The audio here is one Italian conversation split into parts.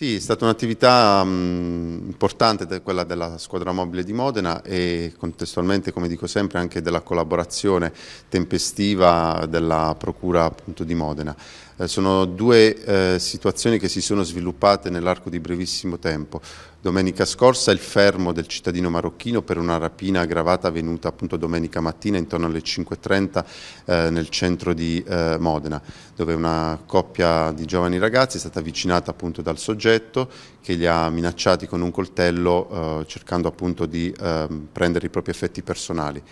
Sì, è stata un'attività importante quella della squadra mobile di Modena e contestualmente, come dico sempre, anche della collaborazione tempestiva della Procura appunto, di Modena. Eh, sono due eh, situazioni che si sono sviluppate nell'arco di brevissimo tempo. Domenica scorsa il fermo del cittadino marocchino per una rapina aggravata avvenuta appunto domenica mattina intorno alle 5.30 eh, nel centro di eh, Modena, dove una coppia di giovani ragazzi è stata avvicinata appunto dal soggetto soggetto che li ha minacciati con un coltello eh, cercando appunto di eh, prendere i propri effetti personali.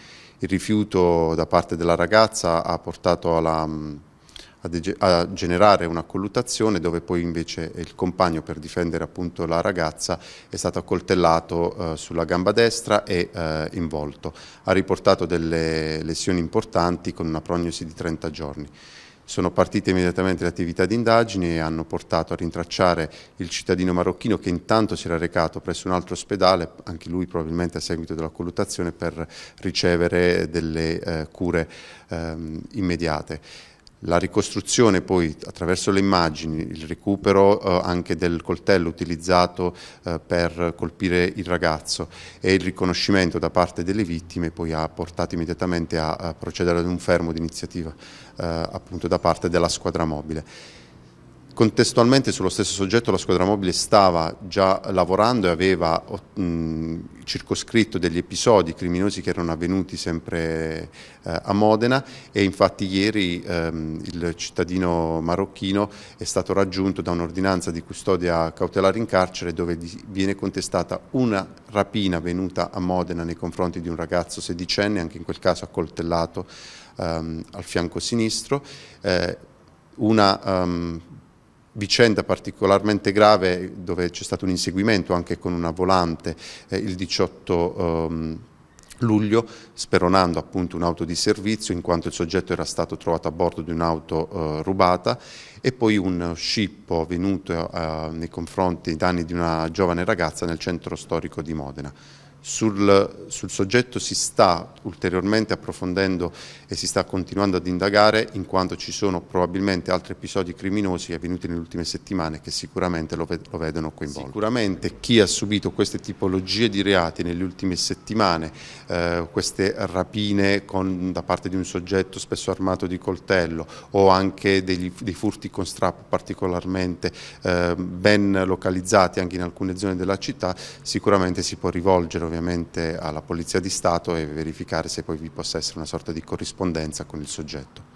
Il rifiuto da parte della ragazza ha portato alla, a, a, generare una colluttazione dove poi invece il compagno per difendere appunto la ragazza è stato accoltellato eh, sulla gamba destra e eh, in volto. Ha riportato delle lesioni importanti con una prognosi di 30 giorni. Sono partite immediatamente le attività di indagine e hanno portato a rintracciare il cittadino marocchino che intanto si era recato presso un altro ospedale, anche lui probabilmente a seguito della colluttazione, per ricevere delle eh, cure ehm, immediate. La ricostruzione poi attraverso le immagini, il recupero eh, anche del coltello utilizzato eh, per colpire il ragazzo e il riconoscimento da parte delle vittime poi ha portato immediatamente a, a procedere ad un fermo d'iniziativa eh, appunto da parte della squadra mobile. Contestualmente sullo stesso soggetto la squadra mobile stava già lavorando e aveva mh, circoscritto degli episodi criminosi che erano avvenuti sempre eh, a Modena e infatti ieri ehm, il cittadino marocchino è stato raggiunto da un'ordinanza di custodia cautelare in carcere dove viene contestata una rapina avvenuta a Modena nei confronti di un ragazzo sedicenne, anche in quel caso accoltellato ehm, al fianco sinistro, eh, una um, vicenda particolarmente grave dove c'è stato un inseguimento anche con una volante eh, il 18 ehm, luglio speronando appunto un'auto di servizio in quanto il soggetto era stato trovato a bordo di un'auto eh, rubata e poi un scippo avvenuto eh, nei confronti danni di una giovane ragazza nel centro storico di Modena sul, sul, soggetto si sta ulteriormente approfondendo e si sta continuando ad indagare in quanto ci sono probabilmente altri episodi criminosi avvenuti nelle ultime settimane che sicuramente lo, lo vedono coinvolto. Sicuramente chi ha subito queste tipologie di reati nelle ultime settimane, eh, queste rapine con, da parte di un soggetto spesso armato di coltello o anche degli, dei furti con strappo particolarmente eh, ben localizzati anche in alcune zone della città, sicuramente si può rivolgere ovviamente ovviamente alla Polizia di Stato e verificare se poi vi possa essere una sorta di corrispondenza con il soggetto.